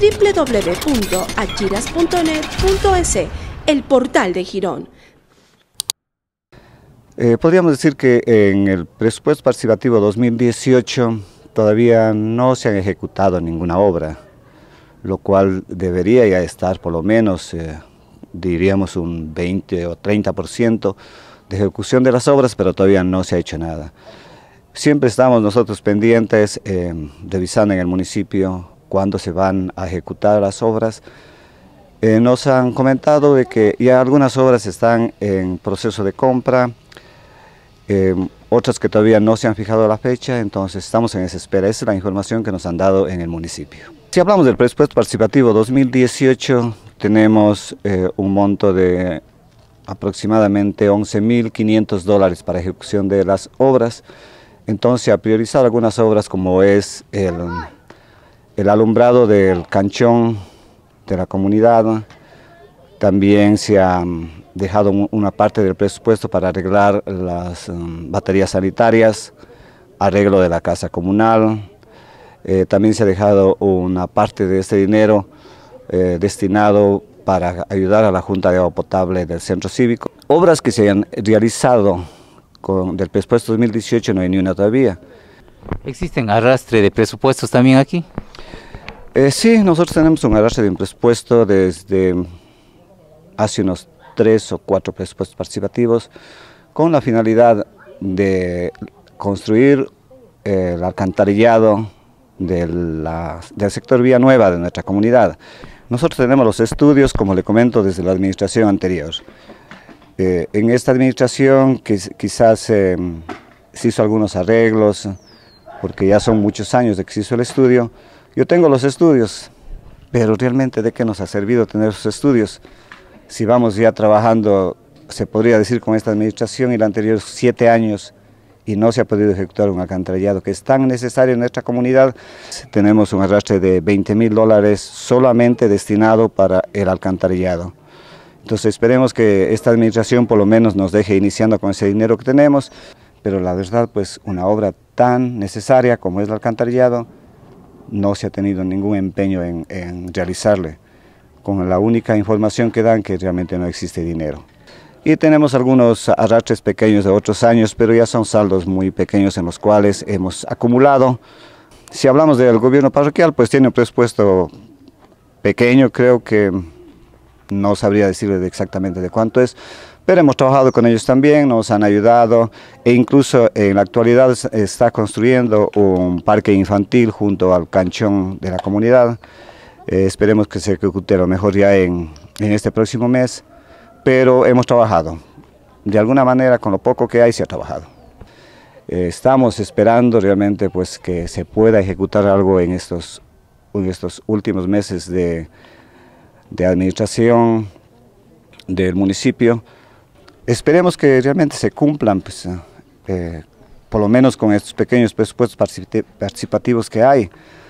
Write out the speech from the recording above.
www.achiras.net.es, el portal de Girón. Eh, podríamos decir que en el presupuesto participativo 2018 todavía no se han ejecutado ninguna obra, lo cual debería ya estar por lo menos, eh, diríamos, un 20 o 30% de ejecución de las obras, pero todavía no se ha hecho nada. Siempre estamos nosotros pendientes, eh, de visando en el municipio cuándo se van a ejecutar las obras. Eh, nos han comentado de que ya algunas obras están en proceso de compra, em, otras que todavía no se han fijado la fecha, entonces estamos en esa espera. Esa es la información que nos han dado en el municipio. Si hablamos del presupuesto participativo 2018, tenemos eh, un monto de aproximadamente 11.500 dólares para ejecución de las obras. Entonces, a priorizar algunas obras como es el el alumbrado del canchón de la comunidad. También se ha mm, dejado una parte del presupuesto para arreglar las mm, baterías sanitarias, arreglo de la casa comunal. Eh, también se ha dejado una parte de este dinero eh, destinado para ayudar a la Junta de Agua Potable del Centro Cívico. Obras que se hayan realizado con, del presupuesto 2018 no hay ni una todavía. ¿Existen arrastre de presupuestos también aquí? Eh, sí, nosotros tenemos un arrastre de un presupuesto desde hace unos tres o cuatro presupuestos participativos con la finalidad de construir eh, el alcantarillado del sector Vía Nueva de nuestra comunidad. Nosotros tenemos los estudios, como le comento, desde la administración anterior. Eh, en esta administración quizás se hizo algunos arreglos, porque ya son muchos años de que se hizo el estudio, yo tengo los estudios, pero realmente de qué nos ha servido tener esos estudios. Si vamos ya trabajando, se podría decir con esta administración y la anterior siete años, y no se ha podido ejecutar un alcantarillado que es tan necesario en nuestra comunidad. Tenemos un arrastre de 20 mil dólares solamente destinado para el alcantarillado. Entonces esperemos que esta administración por lo menos nos deje iniciando con ese dinero que tenemos, pero la verdad pues una obra tan necesaria como es el alcantarillado no se ha tenido ningún empeño en, en realizarle, con la única información que dan que realmente no existe dinero. Y tenemos algunos arrastres pequeños de otros años, pero ya son saldos muy pequeños en los cuales hemos acumulado. Si hablamos del gobierno parroquial, pues tiene un presupuesto pequeño, creo que no sabría decirle exactamente de cuánto es, pero hemos trabajado con ellos también, nos han ayudado e incluso en la actualidad está construyendo un parque infantil junto al canchón de la comunidad. Eh, esperemos que se ejecute lo mejor ya en, este próximo mes, pero hemos trabajado. De alguna manera, con lo poco que hay, se ha trabajado. Eh, estamos esperando realmente pues, que se pueda ejecutar algo en estos, en estos últimos meses de administración del municipio. Esperemos que realmente se cumplan, pues, eh, eh, por lo menos con estos pequeños presupuestos participativos que hay.